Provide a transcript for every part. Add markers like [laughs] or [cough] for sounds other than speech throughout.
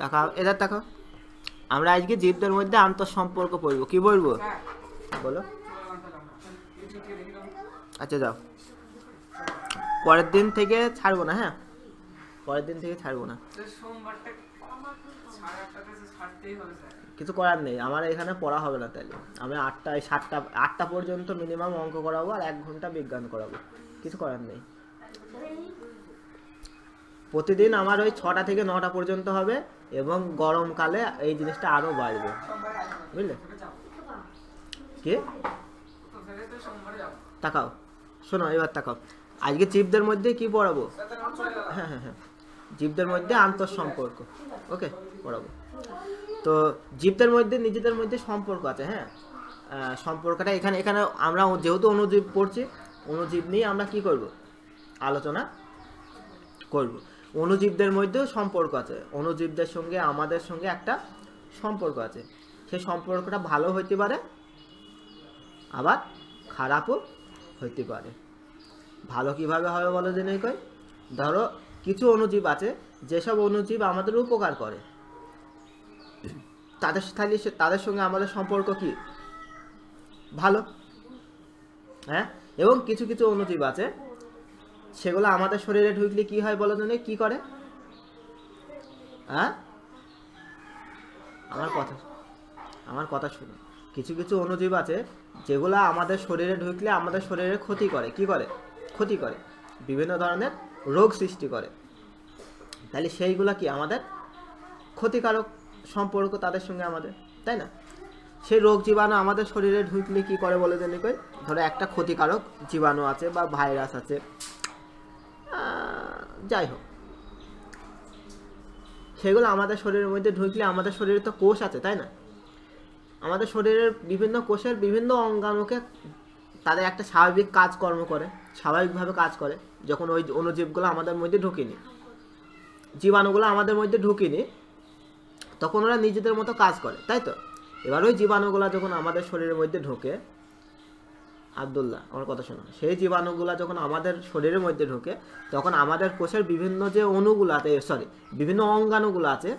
তাকাও এদার তাকাও আমরা আজকে জীবদের মধ্যে আন্তঃ সম্পর্ক পড়বো কি বলবো বলো আচ্ছা যাও পরের দিন থেকে ছাড়বো না হ্যাঁ পরের দিন থেকে ছাড়বো না কিছু করার নেই আমার এখানে পড়া হবে না তাহলে আমি আটটা সাতটা আটটা পর্যন্ত মিনিমাম অঙ্ক করাবো আর এক ঘন্টা বিজ্ঞান করাবো কিছু করার নেই প্রতিদিন আমার ওই ছটা থেকে নটা পর্যন্ত হবে এবং গরমকালে এই জিনিসটা আরও বাড়বে বুঝলে কি তাকাও শোনো এবার তাকাও আজকে জীবদের মধ্যে কি পড়াবো হ্যাঁ হ্যাঁ হ্যাঁ জীবদের মধ্যে আন্তঃসম্পর্ক ওকে পড়াবো তো জীবদের মধ্যে নিজেদের মধ্যে সম্পর্ক আছে হ্যাঁ সম্পর্কটা এখানে এখানে আমরা যেহেতু অনুজীব পড়ছি অনুজীব নিয়ে আমরা কি করব আলোচনা করব অণুজীবদের মধ্যেও সম্পর্ক আছে অণুজীবদের সঙ্গে আমাদের সঙ্গে একটা সম্পর্ক আছে সে সম্পর্কটা ভালো হইতে পারে আবার খারাপও হইতে পারে ভালো কিভাবে হবে বলো যে নেই কই ধরো কিছু অনুজীব আছে যেসব অনুজীব আমাদের উপকার করে তাদের তাহলে তাদের সঙ্গে আমাদের সম্পর্ক কি ভালো হ্যাঁ এবং কিছু কিছু অনুজীব আছে সেগুলো আমাদের শরীরে ঢুকলে কি হয় বলো তুমি কি করে হ্যাঁ আমার কথা আমার কথা শুনো কিছু কিছু অণুজীব আছে যেগুলো আমাদের শরীরে ঢুকলে আমাদের শরীরে ক্ষতি করে কি করে ক্ষতি করে বিভিন্ন ধরনের রোগ সৃষ্টি করে তাহলে সেইগুলো কি আমাদের ক্ষতিকারক সম্পর্ক তাদের সঙ্গে আমাদের তাই না সেই রোগ জীবাণু আমাদের শরীরে ঢুকলে কি করে বলে জানি কই ধরো একটা ক্ষতিকারক জীবাণু আছে বা ভাইরাস আছে যাই হোক সেগুলো আমাদের শরীরের মধ্যে ঢুকলে আমাদের শরীরে তো কোষ আছে তাই না আমাদের শরীরের বিভিন্ন কোষের বিভিন্ন অঙ্গাণুকে তাদের একটা স্বাভাবিক কাজকর্ম করে স্বাভাবিকভাবে কাজ করে যখন ওই অনুজীবগুলো আমাদের মধ্যে ঢুকিনি জীবাণুগুলো আমাদের মধ্যে ঢুকিনি তখন ওরা নিজেদের মতো কাজ করে তাই তো এবার ওই জীবাণুগুলো যখন আমাদের শরীরের মধ্যে ঢোকে আবদুল্লাহ আমার কথা শোনো সেই জীবাণুগুলো যখন আমাদের শরীরের মধ্যে ঢোকে তখন আমাদের কোষের বিভিন্ন যে আছে সরি বিভিন্ন অঙ্গাণুগুলো আছে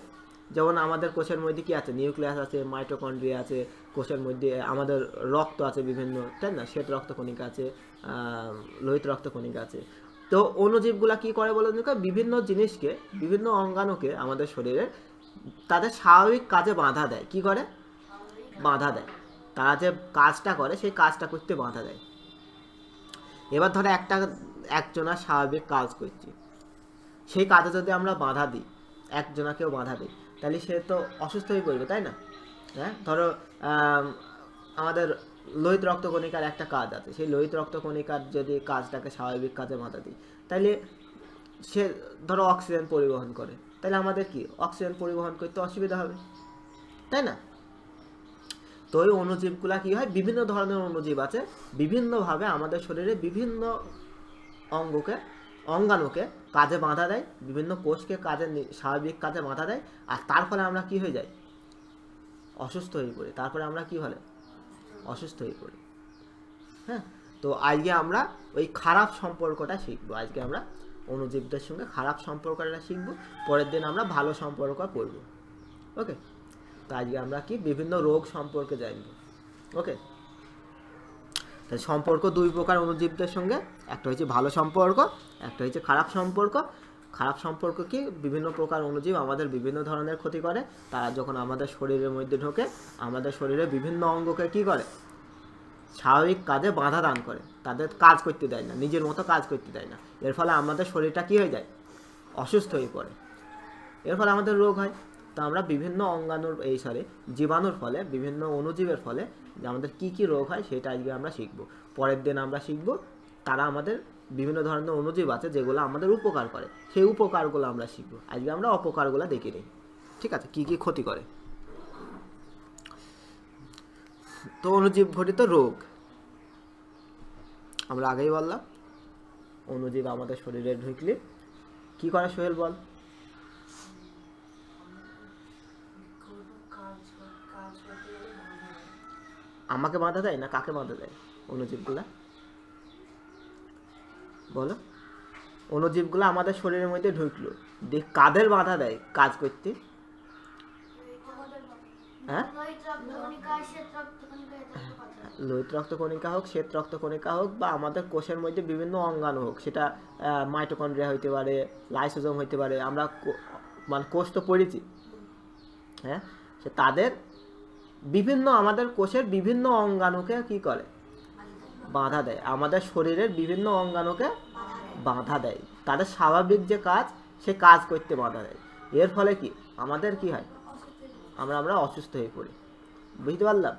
যেমন আমাদের কোষের মধ্যে কি আছে নিউক্লিয়াস আছে মাইটোকন্ড্রিয়া আছে কোষের মধ্যে আমাদের রক্ত আছে বিভিন্ন তাই না শ্বেত রক্তকণিকা আছে লোহিত রক্তকণিকা আছে তো অণুজীবগুলো কি করে বলে বিভিন্ন জিনিসকে বিভিন্ন অঙ্গাণুকে আমাদের শরীরের তাদের স্বাভাবিক কাজে বাধা দেয় কি করে বাধা দেয় তারা যে কাজটা করে সেই কাজটা করতে বাধা দেয় এবার ধরো একটা একজনা স্বাভাবিক কাজ করছে সেই কাজে যদি আমরা বাধা দিই একজনাকেও বাধা দিই তাহলে সে তো অসুস্থ হয়ে পড়বে তাই না হ্যাঁ ধরো আমাদের লোহিত রক্তকণিকার একটা কাজ আছে সেই লোহিত রক্তকণিকার যদি কাজটাকে স্বাভাবিক কাজে বাধা দিই তাহলে সে ধরো অক্সিজেন পরিবহন করে তাহলে আমাদের কি অক্সিজেন পরিবহন করতে অসুবিধা হবে তাই না তো ওই অণুজীবগুলা কী হয় বিভিন্ন ধরনের অণুজীব আছে বিভিন্নভাবে আমাদের শরীরে বিভিন্ন অঙ্গকে অঙ্গাণুকে কাজে বাঁধা দেয় বিভিন্ন কোষকে কাজে স্বাভাবিক কাজে বাঁধা দেয় আর তার ফলে আমরা কি হয়ে যাই অসুস্থ হয়ে পড়ি তারপরে আমরা কি হলে অসুস্থ হয়ে পড়ি হ্যাঁ তো আজকে আমরা ওই খারাপ সম্পর্কটা শিখবো আজকে আমরা অণুজীবদের সঙ্গে খারাপ সম্পর্কটা শিখবো পরের দিন আমরা ভালো সম্পর্ক করবো ওকে তো আজকে আমরা কি বিভিন্ন রোগ সম্পর্কে জানব ওকে তাই সম্পর্ক দুই প্রকার অনুজীবদের সঙ্গে একটা হচ্ছে ভালো সম্পর্ক একটা হচ্ছে খারাপ সম্পর্ক খারাপ সম্পর্ক কি বিভিন্ন প্রকার অনুজীব আমাদের বিভিন্ন ধরনের ক্ষতি করে তারা যখন আমাদের শরীরের মধ্যে ঢোকে আমাদের শরীরে বিভিন্ন অঙ্গকে কি করে স্বাভাবিক কাজে বাধা দান করে তাদের কাজ করতে দেয় না নিজের মতো কাজ করতে দেয় না এর ফলে আমাদের শরীরটা কী হয়ে যায় অসুস্থ হয়ে পড়ে এর ফলে আমাদের রোগ হয় তো আমরা বিভিন্ন অঙ্গাণুর এই সরি জীবাণুর ফলে বিভিন্ন অণুজীবের ফলে আমাদের কি কি রোগ হয় সেটা আজকে আমরা শিখব পরের দিন আমরা শিখব তারা আমাদের বিভিন্ন ধরনের অণুজীব আছে যেগুলো আমাদের উপকার করে সেই উপকারগুলো আমরা শিখব আজকে আমরা অপকারগুলো দেখে নিই ঠিক আছে কি কি ক্ষতি করে তো অণুজীব ঘটিত রোগ আমরা আগেই বললাম অণুজীব আমাদের শরীরে ঢুকলে কি করে সোহেল বল আমাকে বাধা দেয় না কাকে বাঁধা দেয় অণুজীবগুলা বলো অণুজীবগুলো আমাদের শরীরের মধ্যে ঢুকলো দেখ কাদের বাঁধা দেয় কাজ করতে হ্যাঁ রক্ত কণিকা হোক শ্বেত রক্ত কণিকা হোক বা আমাদের কোষের মধ্যে বিভিন্ন অঙ্গাণু হোক সেটা মাইটোকন্ড্রিয়া হইতে পারে লাইসোজম হইতে পারে আমরা মানে কোষ তো পড়েছি হ্যাঁ সে তাদের বিভিন্ন আমাদের কোষের বিভিন্ন অঙ্গাণুকে কি করে বাধা দেয় আমাদের শরীরের বিভিন্ন অঙ্গাণুকে বাধা দেয় তাদের স্বাভাবিক যে কাজ সে কাজ করতে বাধা দেয় এর ফলে কি আমাদের কি হয় আমরা আমরা অসুস্থ হয়ে পড়ি বুঝতে পারলাম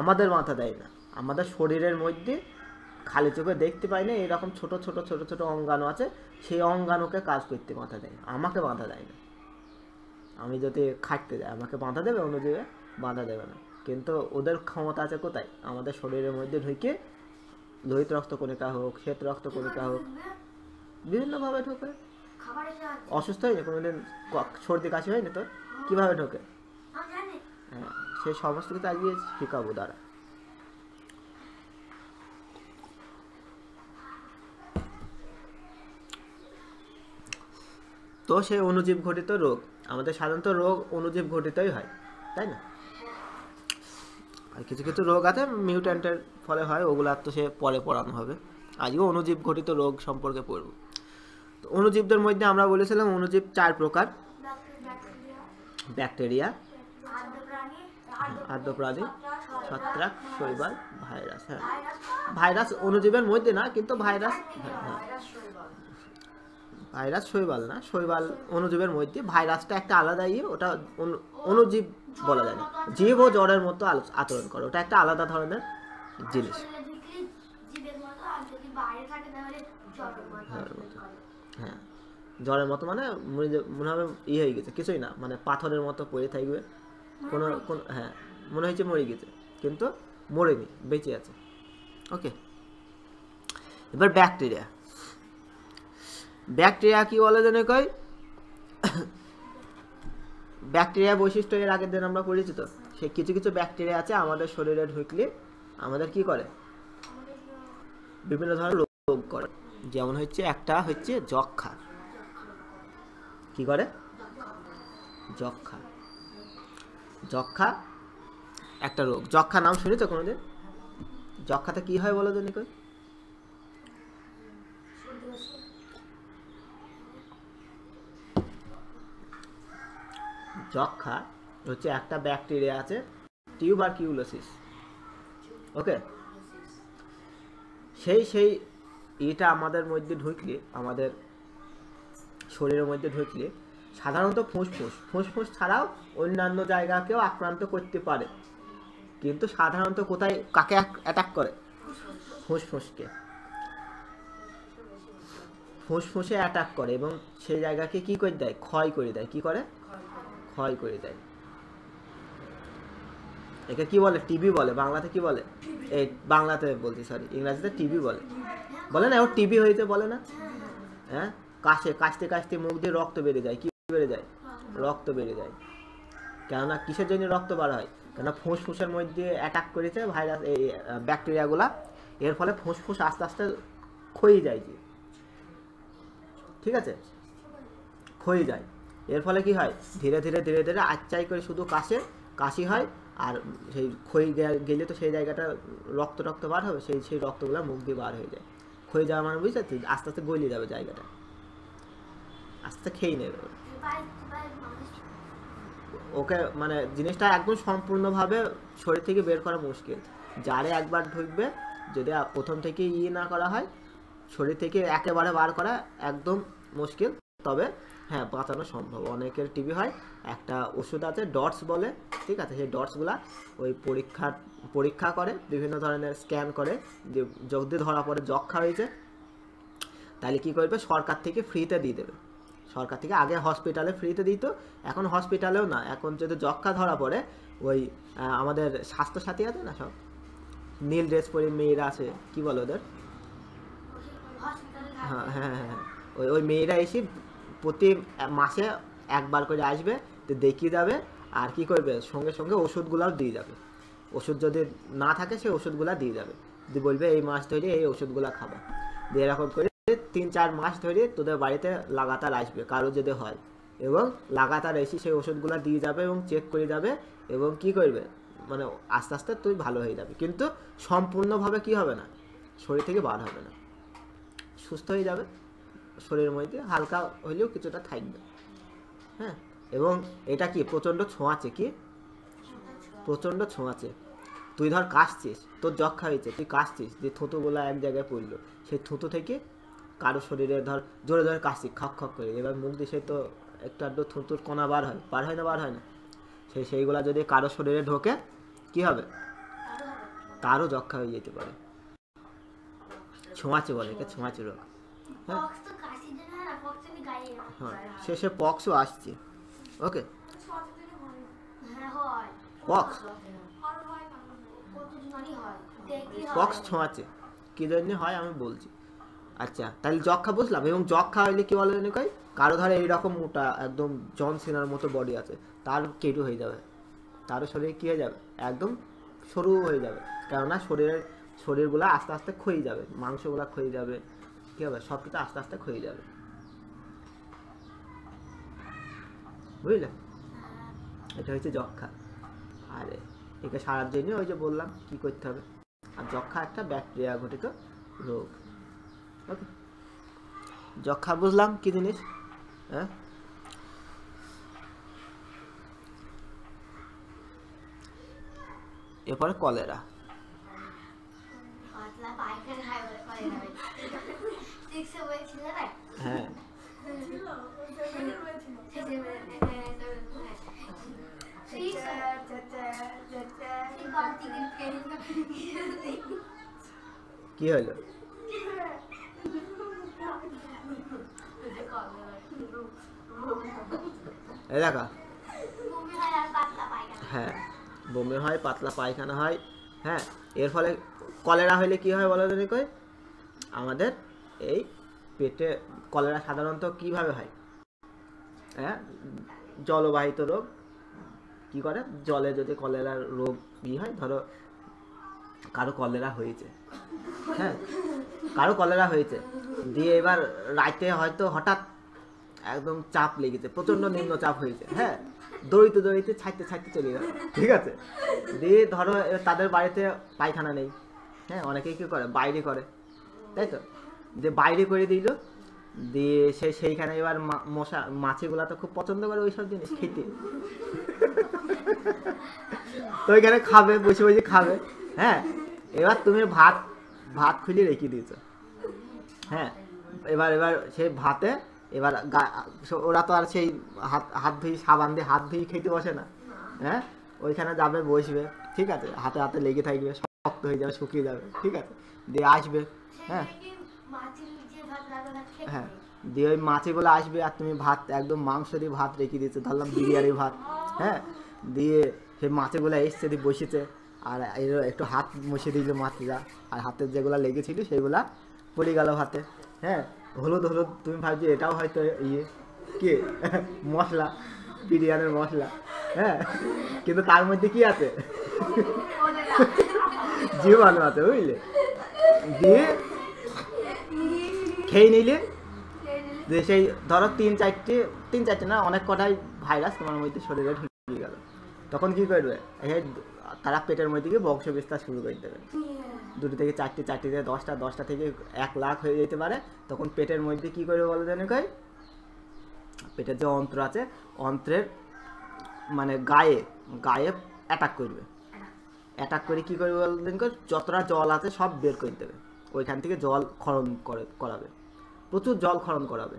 আমাদের মাথা দেয় না আমাদের শরীরের মধ্যে খালি চোখে দেখতে পাই না এরকম ছোট ছোট ছোট ছোট অঙ্গাণু আছে সেই অঙ্গাণুকে কাজ করতে বাধা দেয় আমাকে বাধা দেয় না আমি যদি খাটতে যাই আমাকে বাধা দেবে অন্যদিকে বাধা দেবে না কিন্তু ওদের ক্ষমতা আছে কোথায় আমাদের শরীরের মধ্যে ঢুকে লোহিত রক্ত কণিকা হোক শ্বেত কণিকা হোক বিভিন্নভাবে ঢোকে অসুস্থ হয়নি কোনোদিন সর্দি কাশি হয়নি তো কীভাবে ঢোকে হ্যাঁ সেই সমস্ত কিছু আজকে শিখাবো দ্বারা তো সেই অনুজীব ঘটিত রোগ আমাদের সাধারণত রোগ অনুজীব ঘটিতই হয় তাই না আর কিছু কিছু রোগ আছে মিউট্যান্টের ফলে হয় ওগুলো আর তো সে পরে পড়ানো হবে আজও অনুজীব ঘটিত রোগ সম্পর্কে পড়ব তো অনুজীবদের মধ্যে আমরা বলেছিলাম অনুজীব চার প্রকার ব্যাকটেরিয়া খাদ্য প্রাণী ছত্রাক শৈবাল ভাইরাস হ্যাঁ ভাইরাস অনুজীবের মধ্যে না কিন্তু ভাইরাস ভাইরাস শৈবাল না শৈবাল অনুজীবের মধ্যে ভাইরাসটা একটা আলাদা ইয়ে ওটা অনুজীব বলা যায় না জীব ও জড়ের মতো আচরণ করে ওটা একটা আলাদা ধরনের জিনিস হ্যাঁ জলের মতো মানে মনে হবে ইয়ে হয়ে গেছে কিছুই না মানে পাথরের মতো পড়ে থাকবে কোনো কোনো হ্যাঁ মনে হয়েছে মরে গেছে কিন্তু মরেনি বেঁচে আছে ওকে এবার ব্যাকটেরিয়া ব্যাকটেরিয়া কি বলে যেন কয় ব্যাকটেরিয়া বৈশিষ্ট্য এর আগের দিন আমরা পরিচিত সে কিছু কিছু ব্যাকটেরিয়া আছে আমাদের শরীরে ঢুকলে আমাদের কি করে বিভিন্ন ধরনের রোগ করে যেমন হচ্ছে একটা হচ্ছে যক্ষা কি করে যক্ষা যক্ষা একটা রোগ যক্ষা নাম শুনেছো কোনোদিন যক্ষাতে কি হয় বলো তো নিকোয় যক্ষা হচ্ছে একটা ব্যাকটেরিয়া আছে কিউলোসিস ওকে সেই সেই এটা আমাদের মধ্যে ঢুকলে আমাদের শরীরের মধ্যে ঢুকলে সাধারণত ফুসফুস ফুসফুস ছাড়াও অন্যান্য জায়গাকেও আক্রান্ত করতে পারে কিন্তু সাধারণত কোথায় কাকে অ্যাটাক করে ফুসফুসকে ফুসফুসে অ্যাটাক করে এবং সেই জায়গাকে কি করে দেয় ক্ষয় করে দেয় কি করে ক্ষয় করে দেয় একে কি বলে টিভি বলে বাংলাতে কি বলে এই বাংলাতে বলছি সরি ইংরাজিতে টিভি বলে বলে না ও টিভি হয়েছে বলে না হ্যাঁ কাশে কাশতে কাশতে মুখ দিয়ে রক্ত বেড়ে যায় কি বেড়ে যায় রক্ত বেড়ে যায় কেননা কিসের জন্য রক্ত বার হয় কেননা ফুসফুসের মধ্যে অ্যাটাক করেছে ভাইরাস এই ব্যাকটেরিয়াগুলা এর ফলে ফুসফুস আস্তে আস্তে ক্ষয়ে যায় যে ঠিক আছে ক্ষয়ে যায় এর ফলে কি হয় ধীরে ধীরে ধীরে ধীরে আচ্চাই করে শুধু কাশে কাশি হয় আর সেই ক্ষয়ে গেলে তো সেই জায়গাটা রক্ত রক্ত বার হবে সেই সেই রক্তগুলো মুখ দিয়ে বার হয়ে যায় ক্ষয়ে যাওয়া মানে বুঝতে পারছি আস্তে আস্তে গলিয়ে যাবে জায়গাটা আস্তে খেয়ে নেবে ওকে মানে জিনিসটা একদম সম্পূর্ণভাবে শরীর থেকে বের করা মুশকিল যারে একবার ঢুকবে যদি প্রথম থেকে ইয়ে না করা হয় শরীর থেকে একেবারে বার করা একদম মুশকিল তবে হ্যাঁ বাঁচানো সম্ভব অনেকের টিবি হয় একটা ওষুধ আছে ডটস বলে ঠিক আছে সেই ডটসগুলা ওই পরীক্ষা পরীক্ষা করে বিভিন্ন ধরনের স্ক্যান করে যে যদি ধরা পড়ে যক্ষা হয়েছে তাহলে কী করবে সরকার থেকে ফ্রিতে দিয়ে দেবে সরকার থেকে আগে হসপিটালে ফ্রিতে দিত এখন হসপিটালেও না এখন যদি যক্ষা ধরা পড়ে ওই আমাদের স্বাস্থ্যসাথী আছে না সব নীল ড্রেস পরে মেয়েরা আছে কি বলো ওদের হ্যাঁ হ্যাঁ হ্যাঁ।, হ্যাঁ হ্যাঁ হ্যাঁ ওই ওই মেয়েরা এসে প্রতি মাসে একবার করে আসবে তো দেখিয়ে যাবে আর কি করবে সঙ্গে সঙ্গে ওষুধগুলাও দিয়ে যাবে ওষুধ যদি না থাকে সেই ওষুধগুলা দিয়ে যাবে যদি বলবে এই মাস ধরে এই ওষুধগুলা খাবা দিয়ে এরকম করে তিন চার মাস ধরে তোদের বাড়িতে লাগাতার আসবে কারো যদি হয় এবং লাগাতার এসে সেই ওষুধগুলো দিয়ে যাবে এবং চেক করে যাবে এবং কি করবে মানে আস্তে আস্তে তুই ভালো হয়ে যাবে কিন্তু সম্পূর্ণভাবে কি হবে না শরীর থেকে বার হবে না সুস্থ হয়ে যাবে শরীরের মধ্যে হালকা হইলেও কিছুটা থাকবে হ্যাঁ এবং এটা কি প্রচণ্ড ছোঁয়াচে কি প্রচণ্ড ছোঁয়াচে তুই ধর কাশছিস তোর যক্ষা হয়েছে তুই কাশছিস যে থুতোগুলো এক জায়গায় পড়লো সেই থুতো থেকে কারো শরীরে ধর জোরে জোরে কাশছিস খক খক করে এবার মুখ সে তো একটু আধ থুতুর কণা বার হয় বার হয় না বার হয় না সেই সেইগুলা যদি কারো শরীরে ঢোকে কি হবে তারও যক্ষা হয়ে যেতে পারে ছোঁয়াচে বলে ছোঁয়াচে রোগ হ্যাঁ হ্যাঁ শেষে পক্সও আসছে ওকে পক্স পক্স ছোঁয়াচে কী জন্য হয় আমি বলছি আচ্ছা তাহলে যক্ষা বুঝলাম এবং যক্ষা হইলে কী বলে জানি কয় কারো ধরে এইরকম মোটা একদম জন সিনার মতো বডি আছে তার কেটু হয়ে যাবে তারও শরীরে কী হয়ে যাবে একদম সরু হয়ে যাবে কেননা শরীরের শরীরগুলো আস্তে আস্তে ক্ষয়ে যাবে মাংসগুলো ক্ষয়ে যাবে কী হবে সব কিছু আস্তে আস্তে ক্ষয়ে যাবে বুঝলে এটা হচ্ছে যক্ষা আর একে সারার জন্য ওই যে বললাম কি করতে হবে আর যক্ষা একটা ব্যাকটেরিয়া ঘটিত রোগ ওকে যক্ষা বুঝলাম কি জিনিস হ্যাঁ এরপরে কলেরা হ্যাঁ, হ্যাঁ। কি হলো দেখা হ্যাঁ বমি হয় পাতলা পায়খানা হয় হ্যাঁ এর ফলে কলেরা হইলে কি হয় বলো তো কই আমাদের এই পেটে কলেরা সাধারণত কিভাবে হয় হ্যাঁ জলবাহিত রোগ কি করে জলে যদি কলেরার রোগ ই হয় ধরো কারো কলেরা হয়েছে হ্যাঁ কারো কলেরা হয়েছে দিয়ে এবার রাইতে হয়তো হঠাৎ একদম চাপ লেগেছে প্রচণ্ড নিম্ন চাপ হয়েছে হ্যাঁ দড়িতে দড়িতে ছাড়তে ছাড়তে চলে গেল ঠিক আছে দিয়ে ধরো তাদের বাড়িতে পায়খানা নেই হ্যাঁ অনেকেই কী করে বাইরে করে তাই তো যে বাইরে করে দিল দিয়ে সে সেইখানে এবার মশা মাছিগুলা তো খুব পছন্দ করে ওইসব জিনিস খেতে তো এখানে খাবে বসে বসে খাবে হ্যাঁ এবার তুমি ভাত ভাত খুলে রেখে দিয়েছো হ্যাঁ এবার এবার সেই ভাতে এবার ওরা তো আর সেই হাত হাত ধুই সাবান দিয়ে হাত ধুই খেতে বসে না হ্যাঁ ওইখানে যাবে বসবে ঠিক আছে হাতে হাতে লেগে থাকবে শক্ত হয়ে যাবে শুকিয়ে যাবে ঠিক আছে দিয়ে আসবে হ্যাঁ হ্যাঁ দিয়ে ওই মাছেগুলো আসবে আর তুমি ভাত একদম মাংস দিয়ে ভাত রেখে দিয়েছো ধরলাম বিরিয়ানি ভাত হ্যাঁ দিয়ে সেই মাছেগুলো এসছে দিয়ে বসেছে আর এর একটু হাত মুছে দিল মাছটা আর হাতের যেগুলো লেগেছিল সেগুলা পড়ে গেল ভাতে হ্যাঁ হলুদ হলুদ তুমি ভাবছো এটাও হয়তো ইয়ে কে [laughs] মশলা বিরিয়ানির মশলা হ্যাঁ কিন্তু তার মধ্যে কি আছে [laughs] জীবাণু আছে বুঝলে দিয়ে খেয়ে নিলে যে সেই ধরো তিন চারটি তিন চারটি না অনেক কটাই ভাইরাস তোমার মধ্যে শরীরে ঢুকে গেল তখন কি করবে তারা পেটের মধ্যে গিয়ে বংশ বিস্তার শুরু করে দেবে দুটো থেকে চারটি চারটি থেকে দশটা দশটা থেকে এক লাখ হয়ে যেতে পারে তখন পেটের মধ্যে কি করবে বলো জানি কই পেটের যে অন্ত্র আছে অন্ত্রের মানে গায়ে গায়ে অ্যাটাক করবে অ্যাটাক করে কী করবে বলতেন যতটা জল আছে সব বের করে দেবে ওইখান থেকে জল খরণ করে করাবে প্রচুর জল খরণ করাবে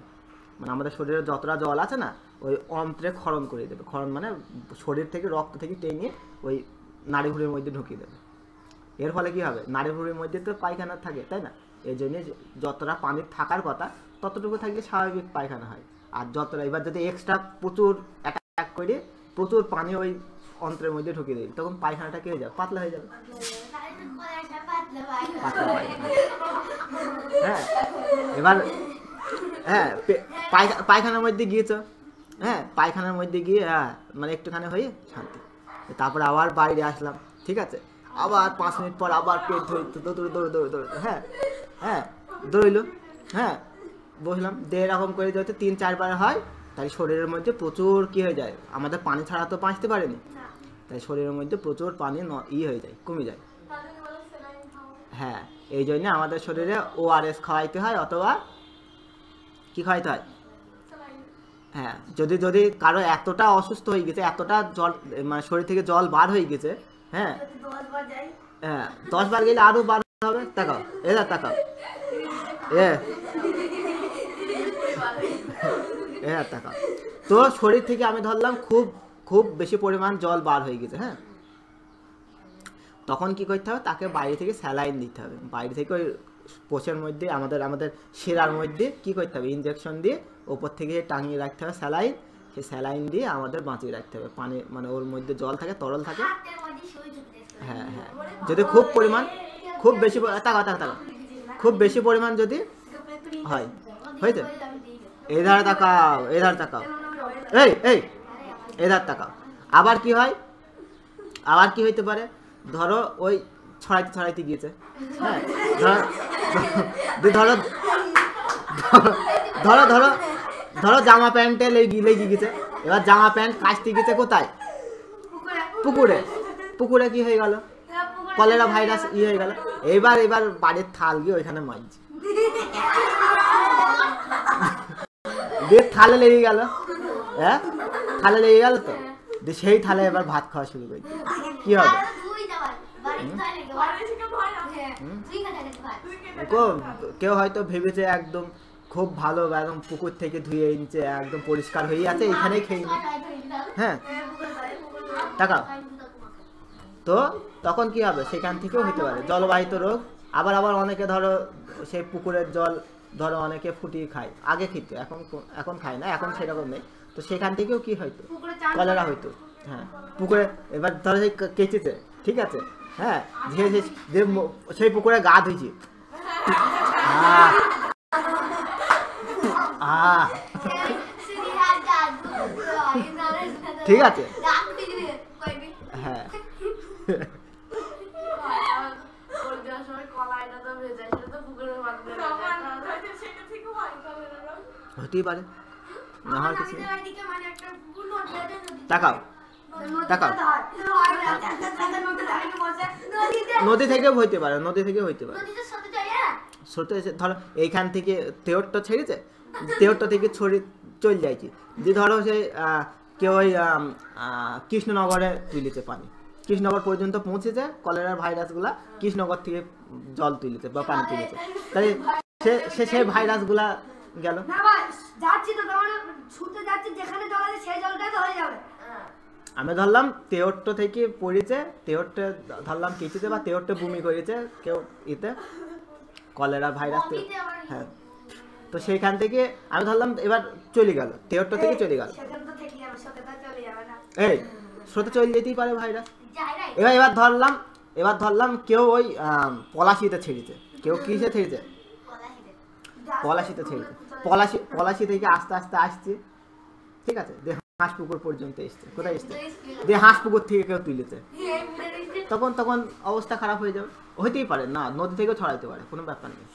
মানে আমাদের শরীরে যতটা জল আছে না ওই অন্ত্রে খরণ করে দেবে খরণ মানে শরীর থেকে রক্ত থেকে টেনে ওই নাড়িভুড়ির মধ্যে ঢুকিয়ে দেবে এর ফলে কী হবে নাড়িভুড়ির মধ্যে তো পায়খানা থাকে তাই না এই জন্য যতটা পানির থাকার কথা ততটুকু থাকলে স্বাভাবিক পায়খানা হয় আর যতটা এবার যদি এক্সট্রা প্রচুর অ্যাটাক করে প্রচুর পানি ওই অন্ত্রের মধ্যে ঢুকিয়ে দিই তখন পায়খানাটা কে হয়ে যাবে পাতলা হয়ে যাবে হ্যাঁ এবার হ্যাঁ পায়খানার মধ্যে গিয়েছ হ্যাঁ পায়খানার মধ্যে গিয়ে হ্যাঁ মানে একটুখানি হয়ে শান্তি তারপরে আবার বাইরে আসলাম ঠিক আছে আবার পাঁচ মিনিট পর আবার পেট ধরতো দৌড় দৌড় দৌড় দৌড় হ্যাঁ হ্যাঁ দৌড়লো হ্যাঁ বসলাম দেড় রকম করে যেহেতু তিন চারবার হয় তাই শরীরের মধ্যে প্রচুর কী হয়ে যায় আমাদের পানি ছাড়া তো পাঁচতে পারেনি তাই শরীরের মধ্যে প্রচুর পানি ই হয়ে যায় কমে যায় এই জন্য আমাদের শরীরে ওআরএস খাওয়াইতে হয় অথবা কি খাওয়াইতে হয় হ্যাঁ যদি যদি কারো এতটা অসুস্থ হয়ে গেছে এতটা জল মানে শরীর থেকে জল বার হয়ে গেছে হ্যাঁ হ্যাঁ দশ বার গেলে আরো বার হবে তাকাও এ তাকাও এ তাকাও তো শরীর থেকে আমি ধরলাম খুব খুব বেশি পরিমাণ জল বার হয়ে গেছে হ্যাঁ তখন কি করতে হবে তাকে বাইরে থেকে স্যালাইন দিতে হবে বাইরে থেকে ওই পোষের মধ্যে আমাদের আমাদের সেরার মধ্যে কি করতে হবে ইঞ্জেকশন দিয়ে ওপর থেকে টাঙিয়ে রাখতে হবে স্যালাইন সে স্যালাইন দিয়ে আমাদের বাঁচিয়ে রাখতে হবে পানি মানে ওর মধ্যে জল থাকে তরল থাকে হ্যাঁ হ্যাঁ যদি খুব পরিমাণ খুব বেশি তাকা তাকা তাকা খুব বেশি পরিমাণ যদি হয় হয়েছে এই ধারে তাকাও এই তাকাও এই এই এধার তাকাও আবার কি হয় আবার কি হইতে পারে ধরো ওই ছড়াইতে ছড়াইতে গিয়েছে হ্যাঁ ধরো ধরো ধরো ধরো জামা প্যান্টে লেগে গেছে এবার জামা প্যান্ট কাচতে গেছে কোথায় পুকুরে পুকুরে কি হয়ে গেল হ্যাঁ, কলেরা ভাইরাস ই হয়ে গেল এবার এবার বাড়ির থাল গিয়ে ওইখানে মারছে দিয়ে থালে লেগে গেল হ্যাঁ থালে লেগে গেল তো দিয়ে সেই থালে এবার ভাত খাওয়া শুরু করে কি হবে কেউ হয়তো ভেবেছে একদম খুব ভালো একদম পুকুর থেকে ধুয়ে নিচে একদম পরিষ্কার হয়ে আছে এখানেই খেয়ে নি হ্যাঁ টাকা তো তখন কি হবে সেখান থেকেও হতে পারে জলবাহিত রোগ আবার আবার অনেকে ধরো সেই পুকুরের জল ধরো অনেকে ফুটিয়ে খায় আগে খেত এখন এখন খায় না এখন সেরকম নেই তো সেখান থেকেও কি হয়তো কলেরা হয়তো হ্যাঁ পুকুরে এবার ধরো সেই কেচেছে ঠিক আছে হ্যাঁ যে সেই পুকুরে গা ধুইছে Ah. Ah. ঠিক আছে হ্যাঁ হতেই পারে না হওয়ার কিছু তাকাও তাকাও নদী থেকেও হইতে পারে নদী থেকে হইতে পারে ছোটো এসে ধরো এইখান থেকে তেওরটা ছেড়েছে তেওরটা থেকে ছড়ে চলে যাইছি যে ধরো সে কেউ ওই কৃষ্ণনগরে তুলেছে পানি কৃষ্ণনগর পর্যন্ত পৌঁছেছে কলেরার ভাইরাসগুলা কৃষ্ণনগর থেকে জল তুলেছে বা পানি তুলেছে তাই সে সে সেই ভাইরাসগুলা গেল আমি ধরলাম তেওরটা থেকে পড়েছে তেওরটা ধরলাম কিছুতে বা তেওরটা বমি করেছে কেউ এতে কলেরা ভাইরাস হ্যাঁ তো সেইখান থেকে আমি ধরলাম এবার চলে গেল তেহরটা থেকে চলে গেল এই স্রোতে চলে যেতেই পারে ভাইরাস এবার এবার ধরলাম এবার ধরলাম কেউ ওই পলাশিতে ছেড়েছে কেউ কিসে ছেড়েছে পলাশিতে ছেড়েছে পলাশি পলাশি থেকে আস্তে আস্তে আসছে ঠিক আছে দেখ হাঁস পুকুর পর্যন্ত এসছে কোথায় এসছে দিয়ে পুকুর থেকে কেউ তুলেছে তখন তখন অবস্থা খারাপ হয়ে যাবে হইতেই পারে না নদী থেকেও ছড়াইতে পারে কোনো ব্যাপার নেই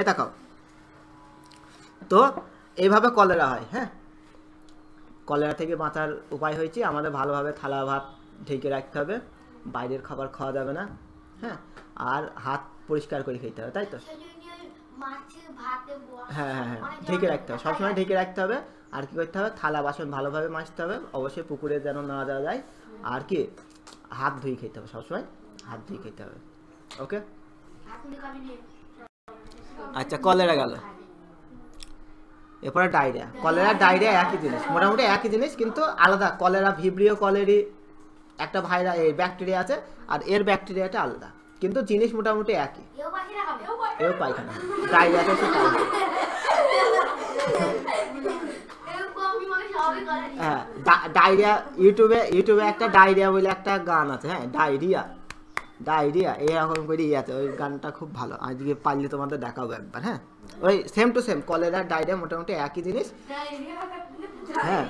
এ তাকাও তো এইভাবে কলেরা হয় হ্যাঁ কলেরা থেকে বাঁচার উপায় হয়েছে আমাদের ভালোভাবে থালা ভাত ঢেকে রাখতে হবে বাইরের খাবার খাওয়া যাবে না হ্যাঁ আর হাত পরিষ্কার করে খেতে হবে তাই তো হ্যাঁ হ্যাঁ হ্যাঁ ঢেকে রাখতে হবে সবসময় ঢেকে রাখতে হবে আর কি করতে হবে থালা বাসন ভালোভাবে মাজতে হবে অবশ্যই পুকুরে যেন না দেওয়া যায় আর কি হাত ধুয়ে খেতে হবে সবসময় হাত ধুয়ে খেতে হবে ওকে আচ্ছা কলেরা গেল এরপরে ডায়রিয়া কলেরা ডায়রিয়া একই জিনিস মোটামুটি একই জিনিস কিন্তু আলাদা কলেরা ভিব্রিও কলেরি একটা ভাইরা এই ব্যাকটেরিয়া আছে আর এর ব্যাকটেরিয়াটা আলাদা কিন্তু জিনিস মোটামুটি একই এও পায়খানা ডায়রিয়া তো সে হ্যাঁ ডায়রিয়া ইউটিউবে ইউটিউবে একটা ডায়রিয়া বলে একটা গান আছে হ্যাঁ ডায়রিয়া ডায়রিয়া এরকম করে ইয়ে আছে ওই গানটা খুব ভালো আজকে পারলে তোমাদের দেখাবো একবার হ্যাঁ ওই same to same cholera diarrhoea মোটামুটি একই জিনিস হ্যাঁ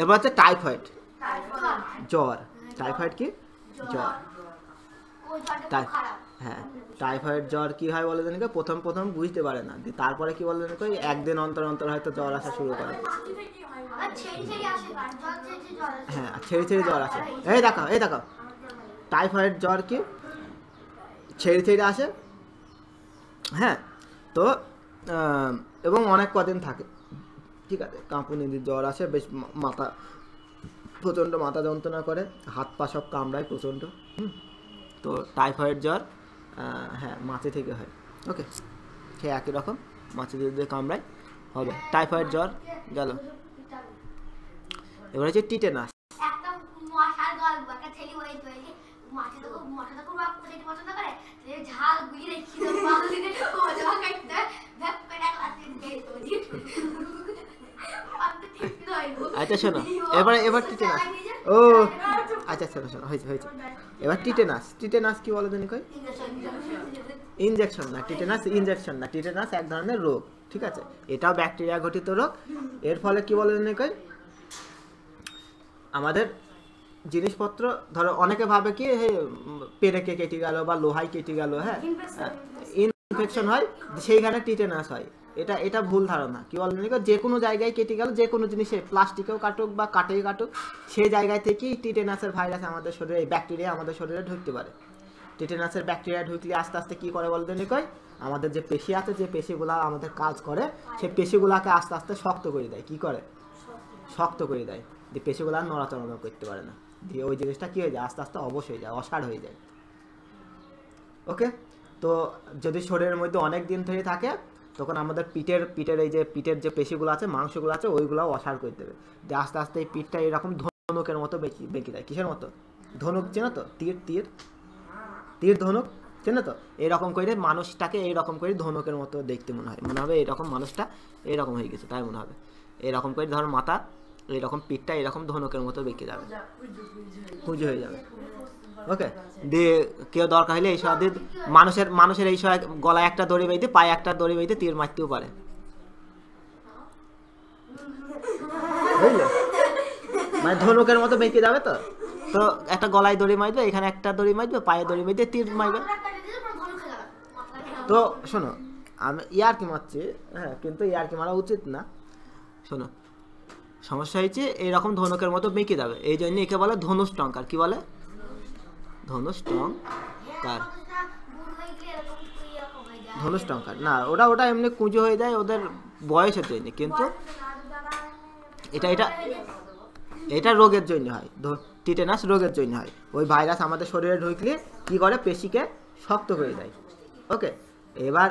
এবার হচ্ছে টাইফয়েড জ্বর টাইফয়েডকে জ্বর তাই হ্যাঁ টাইফয়েড জ্বর কী হয় বলে জানিকা প্রথম প্রথম বুঝতে পারে না দিয়ে তারপরে কী বলে জানিকা একদিন অন্তর অন্তর হয়তো জ্বর আসা শুরু করে হ্যাঁ ছেড়ে ছেড়ে জ্বর আসে এই দেখাও এই দেখাও টাইফয়েড জ্বর কি ছেড়ে ছেড়ে আসে হ্যাঁ তো এবং অনেক কদিন থাকে ঠিক আছে কাঁপুনি জ্বর আসে বেশ মাথা প্রচণ্ড মাথা যন্ত্রণা করে হাত পা সব কামড়ায় প্রচণ্ড তো টাইফয়েড জ্বর হ্যাঁ মাছি থেকে হয় ওকে সে একই রকম মাছি যদি কামড়ায় হবে টাইফয়েড জ্বর গেল এবার হচ্ছে টিটেনাস ঝাল আচ্ছা শোনো এবার এবার টিটেনাস ও আচ্ছা শোনো শোনো হয়েছে হয়েছে এবার টিটেনাস টিটেনাস কি বলো কই ইনজেকশন না টিটেনাস ইনজেকশন না টিটেনাস এক ধরনের রোগ ঠিক আছে এটাও ব্যাকটেরিয়া ঘটিত রোগ এর ফলে কি বলে তুমি কই আমাদের জিনিসপত্র ধরো অনেকে ভাবে কি পেরেকে কে কেটে গেল বা লোহাই কেটে গেল হ্যাঁ? হ্যাঁ ইনফেকশন হয় সেইখানে টিটেনাস হয় এটা এটা ভুল ধারণা কি বলেন যে কোনো জায়গায় কেটে গেল যে কোনো জিনিসে প্লাস্টিকেও কাটুক বা কাটেই কাটুক সেই জায়গায় থেকেই টিটেনাসের ভাইরাস আমাদের শরীরে ব্যাকটেরিয়া আমাদের শরীরে ঢুকতে পারে টিটেনাসের ব্যাকটেরিয়া ঢুকলে আস্তে আস্তে কী করে বলতে নিকয় আমাদের যে পেশি আছে যে পেশিগুলো আমাদের কাজ করে সেই পেশিগুলোকে আস্তে আস্তে শক্ত করে দেয় কি করে শক্ত করে দেয় যে পেশিগুলো আর নড়াচড়া করতে পারে না দিয়ে ওই জিনিসটা কী হয়ে যায় আস্তে আস্তে অবশ হয়ে যায় অসাড় হয়ে যায় ওকে তো যদি শরীরের মধ্যে অনেক দিন ধরে থাকে তখন আমাদের পিঠের পিঠের এই যে পিঠের যে পেশিগুলো আছে মাংসগুলো আছে ওইগুলো অসার করে দেবে যে আস্তে আস্তে এই পিঠটা এরকম ধনুকের মতো বেঁকি বেঁকে যায় কিসের মতো ধনুক চেন তো তীর তীর তীর ধনুক চেন তো এরকম করে মানুষটাকে এইরকম করে ধনুকের মতো দেখতে মনে হয় মনে হবে এরকম মানুষটা এরকম হয়ে গেছে তাই মনে হবে এরকম করে ধর মাথা এরকম পিঠটা এরকম ধনুকের মতো বেঁকে যাবে খুঁজে হয়ে যাবে ওকে দিয়ে কেউ দরকার হলে এই দিয়ে মানুষের মানুষের এই সব গলায় একটা দড়ি বেঁধে পায়ে একটা দড়ি বেঁধে তীর মারতেও পারে বুঝলে মানে ধনুকের মতো বেঁকে যাবে তো তো একটা গলায় দড়ি মারবে এখানে একটা দড়ি মারবে পায়ে দড়ি বেঁধে তীর মারবে তো শোনো আমি ইয়ার কি মারছি হ্যাঁ কিন্তু ইয়ার কি মারা উচিত না শোনো সমস্যা হয়েছে এরকম ধনুকের মতো বেঁকে যাবে এই জন্য একে বলে ধনুষ টঙ্কার কি বলে ধনুষ্টং কার ধনুষ্টঙ্কার না ওটা ওটা এমনি কুঁজো হয়ে যায় ওদের বয়স হতে হয়নি কিন্তু এটা এটা এটা রোগের জন্য হয় টিটেনাস রোগের জন্য হয় ওই ভাইরাস আমাদের শরীরে ঢুকলে কি করে পেশিকে শক্ত হয়ে যায় ওকে এবার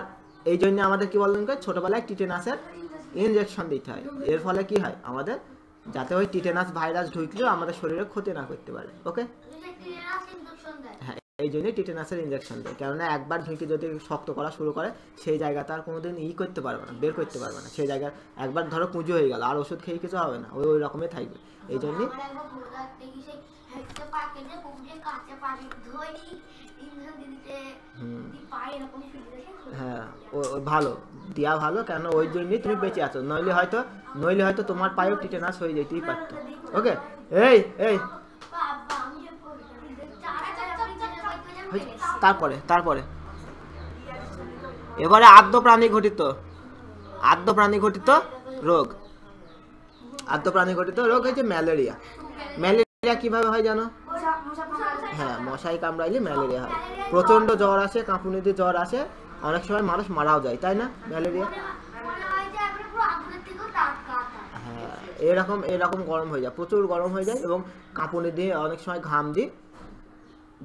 এই জন্য আমাদের কি বললেন ছোটোবেলায় টিটেনাসের ইঞ্জেকশন দিতে হয় এর ফলে কি হয় আমাদের যাতে ওই টিটেনাস ভাইরাস ঢুকলেও আমাদের শরীরে ক্ষতি না করতে পারে ওকে হ্যাঁ এই জন্যই টিটেনাসের ইঞ্জেকশন দেয় কেননা একবার ঝুঁকি যদি শক্ত করা শুরু করে সেই জায়গাটা আর কোনোদিন ই করতে পারবে না বের করতে পারবে না সেই জায়গা একবার ধরো পুঁজি হয়ে গেল আর ওষুধ খেয়ে কিছু হবে না ওই ওই রকমই থাকবে এই জন্যই হ্যাঁ ভালো দেওয়া ভালো কেন ওই জন্যই তুমি বেঁচে আছো নইলে হয়তো নইলে হয়তো তোমার পায়েও টিটেনাস হয়ে যেতেই হ্যাঁ, পারতো হ্যাঁ, ওকে এই এই তারপরে তারপরে এবারে আদ্য প্রাণী ঘটিত আদ্য প্রাণী ঘটিত রোগ আদ্য প্রাণী ঘটিত রোগ হচ্ছে ম্যালেরিয়া ম্যালেরিয়া কিভাবে হয় জানো হ্যাঁ মশাই কামড়াইলে ম্যালেরিয়া হয় প্রচন্ড জ্বর আসে কাঁপুনিতে জ্বর আসে অনেক সময় মানুষ মারাও যায় তাই না ম্যালেরিয়া হ্যাঁ এরকম এরকম গরম হয়ে যায় প্রচুর গরম হয়ে যায় এবং কাঁপুনি দিয়ে অনেক সময় ঘাম দিয়ে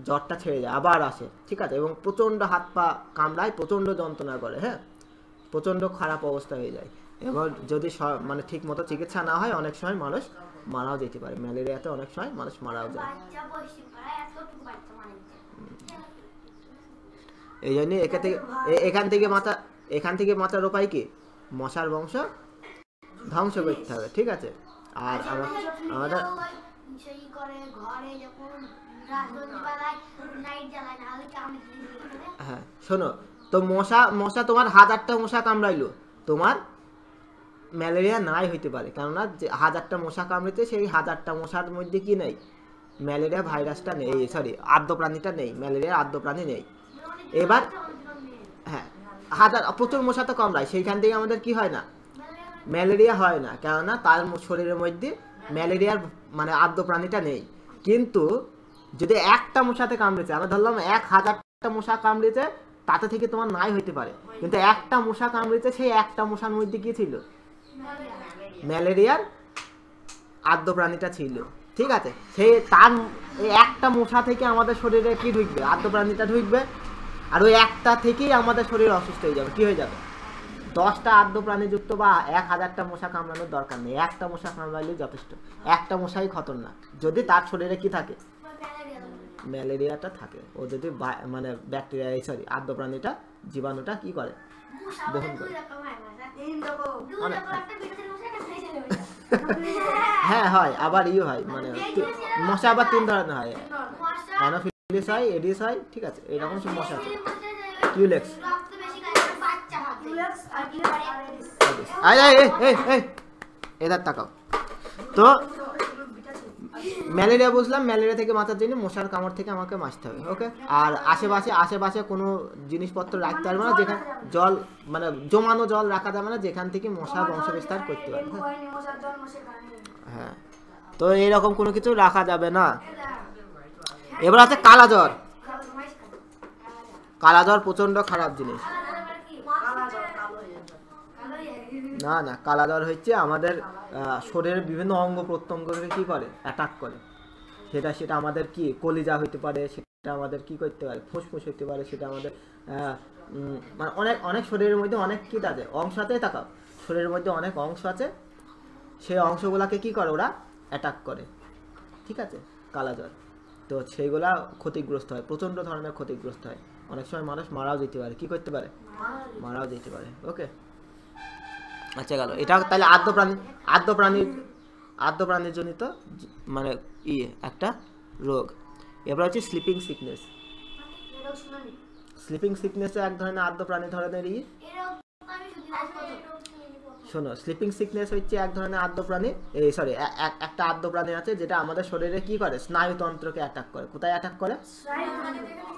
জ্বরটা ছেড়ে যায় আবার আসে ঠিক আছে এবং প্রচণ্ড হাত পা কামড়ায় প্রচণ্ড যন্ত্রণা করে হ্যাঁ প্রচণ্ড খারাপ অবস্থা হয়ে যায় এবার যদি মানে ঠিক মতো চিকিৎসা না হয় অনেক সময় মানুষ মারাও যেতে পারে ম্যালেরিয়াতে অনেক সময় মানুষ মারাও যায় এই জন্য এখান থেকে এখান থেকে মাথা এখান থেকে মাথার উপায় কি মশার বংশ ধ্বংস করতে হবে ঠিক আছে আর আচ্ছা, আমাদের হ্যাঁ শোনো তো হ্যাঁ। মশা মশা তোমার হাজারটা মশা কামড়াইলো তোমার ম্যালেরিয়া নাই হইতে পারে কেননা যে হাজারটা মশা কামড়েছে সেই হাজারটা মশার মধ্যে কি নেই ম্যালেরিয়া ভাইরাসটা নেই সরি আদ্য প্রাণীটা নেই ম্যালেরিয়ার আদ্য প্রাণী নেই এবার হ্যাঁ হাজার প্রচুর মশা তো কামড়ায় সেইখান থেকে আমাদের কি হয় না ম্যালেরিয়া হয় না কেননা তার শরীরের মধ্যে ম্যালেরিয়ার মানে আদ্য প্রাণীটা নেই কিন্তু যদি একটা মশাতে কামড়েছে আমরা ধরলাম এক হাজারটা মশা কামড়েছে তাতে থেকে তোমার নাই হইতে পারে কিন্তু একটা মশা কামড়েছে সেই একটা মশার মধ্যে কি ছিল ম্যালেরিয়ার আদ্য প্রাণীটা ছিল ঠিক আছে সে তার একটা মশা থেকে আমাদের শরীরে কি ঢুকবে আদ্য প্রাণীটা ঢুকবে আর ওই একটা থেকেই আমাদের শরীর অসুস্থ হয়ে যাবে কি হয়ে যাবে দশটা আদ্য প্রাণীযুক্ত বা এক হাজারটা মশা কামড়ানোর দরকার নেই একটা মশা কামড়ালেই যথেষ্ট একটা মশাই খতরনাক যদি তার শরীরে কি থাকে ম্যালেরিয়াটা থাকে ও যদি মানে ব্যাকটেরিয়া এই সরি আদ্য প্রাণীটা জীবাণুটা কি করে বহন করে মানে- [laughs] হ্যাঁ হয় আবার ইয়ে হয় মানে মশা আবার তিন ধরনের হয় অ্যানোফিলিস হয় এডিস হয় ঠিক আছে এরকম সব মশা আছে কিউলেক্স এদার তাকাও তো ম্যালেরিয়া বুঝলাম ম্যালেরিয়া থেকে বাঁচার জন্য মশার কামড় থেকে আমাকে বাঁচতে হবে ওকে আর আশেপাশে আশেপাশে কোনো জিনিসপত্র রাখতে পারবে না যেখানে জল মানে জমানো জল রাখা যাবে না যেখান থেকে মশা বংশবিস্তার করতে পারবে হ্যাঁ তো এরকম কোনো কিছু রাখা যাবে না এবার আছে কালা জ্বর প্রচণ্ড খারাপ জিনিস না না কালাজ্বর হচ্ছে আমাদের শরীরের বিভিন্ন অঙ্গ প্রত্যঙ্গকে কী করে অ্যাটাক করে সেটা সেটা আমাদের কি কলিজা হইতে পারে সেটা আমাদের কি করতে পারে ফুসফুস হইতে পারে সেটা আমাদের মানে অনেক অনেক শরীরের মধ্যে অনেক কি আছে অংশ আছে তাকাও শরীরের মধ্যে অনেক অংশ আছে সেই অংশগুলোকে কি করে ওরা অ্যাটাক করে ঠিক আছে কালাজ্বর তো সেইগুলা ক্ষতিগ্রস্ত হয় প্রচণ্ড ধরনের ক্ষতিগ্রস্ত হয় অনেক সময় মানুষ মারাও যেতে পারে কি করতে পারে মারাও যেতে পারে ওকে আচ্ছা গেল এটা তাহলে আদ্য প্রাণী আদ্য প্রাণীর আদ্য প্রাণীজনিত মানে ইয়ে একটা রোগ এবার হচ্ছে স্লিপিং সিকনেস স্লিপিং সিকনেসে এক ধরনের আদ্য প্রাণী ধরনের ইয়ে শোনো স্লিপিং সিকনেস হচ্ছে এক ধরনের আদ্য প্রাণী এই সরি একটা আদ্য প্রাণী আছে যেটা আমাদের শরীরে কি করে স্নায়ুতন্ত্রকে অ্যাটাক করে কোথায় অ্যাটাক করে